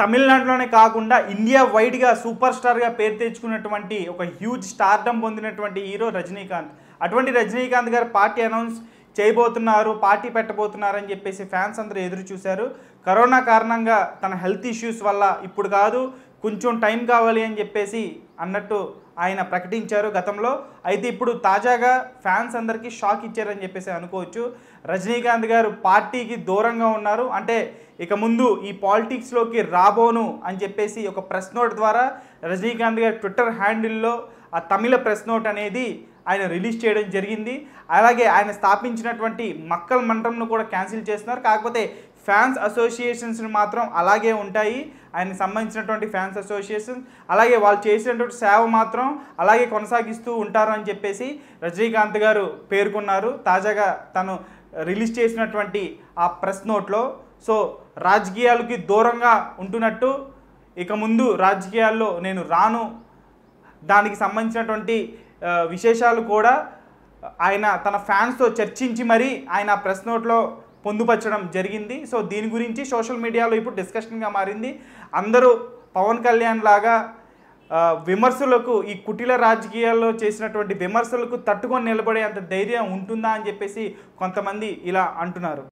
తమిళనాడులోనే కాకుండా ఇండియా వైడ్గా సూపర్ స్టార్గా పేరు తెచ్చుకున్నటువంటి ఒక హ్యూజ్ స్టార్డమ్ పొందినటువంటి హీరో రజనీకాంత్ అటువంటి రజనీకాంత్ గారు పార్టీ అనౌన్స్ చేయబోతున్నారు పార్టీ పెట్టబోతున్నారని చెప్పేసి ఫ్యాన్స్ అందరూ ఎదురు చూశారు కరోనా కారణంగా తన హెల్త్ ఇష్యూస్ వల్ల ఇప్పుడు కాదు కొంచెం టైం కావాలి అని చెప్పేసి అన్నట్టు ఆయన ప్రకటించారు గతంలో అయితే ఇప్పుడు తాజాగా ఫ్యాన్స్ అందరికీ షాక్ ఇచ్చారని చెప్పేసి అనుకోవచ్చు రజనీకాంత్ గారు పార్టీకి దూరంగా ఉన్నారు అంటే ఇక ముందు ఈ పాలిటిక్స్లోకి రాబోను అని చెప్పేసి ఒక ప్రెస్ నోట్ ద్వారా రజనీకాంత్ గారు ట్విట్టర్ హ్యాండిల్లో ఆ తమిళ ప్రెస్ నోట్ అనేది ఆయన రిలీజ్ చేయడం జరిగింది అలాగే ఆయన స్థాపించినటువంటి మక్కల్ మండలంను కూడా క్యాన్సిల్ చేస్తున్నారు కాకపోతే ఫ్యాన్స్ అసోసియేషన్స్ని మాత్రం అలాగే ఉంటాయి ఆయనకు సంబంధించినటువంటి ఫ్యాన్స్ అసోసియేషన్ అలాగే వాళ్ళు చేసినటువంటి సేవ మాత్రం అలాగే కొనసాగిస్తూ ఉంటారు అని చెప్పేసి రజనీకాంత్ గారు పేర్కొన్నారు తాజాగా తను రిలీజ్ చేసినటువంటి ఆ ప్రెస్ నోట్లో సో రాజకీయాలకి దూరంగా ఉంటున్నట్టు ఇక ముందు రాజకీయాల్లో నేను రాను దానికి సంబంధించినటువంటి విశేషాలు కూడా ఆయన తన ఫ్యాన్స్తో చర్చించి మరీ ఆయన ప్రెస్ నోట్లో పొందుపరచడం జరిగింది సో దీని గురించి సోషల్ మీడియాలో ఇప్పుడు డిస్కషన్గా మారింది అందరూ పవన్ కళ్యాణ్ లాగా విమర్శలకు ఈ కుటిల రాజకీయాల్లో చేసినటువంటి విమర్శలకు తట్టుకొని నిలబడే అంత ధైర్యం ఉంటుందా అని చెప్పేసి కొంతమంది ఇలా అంటున్నారు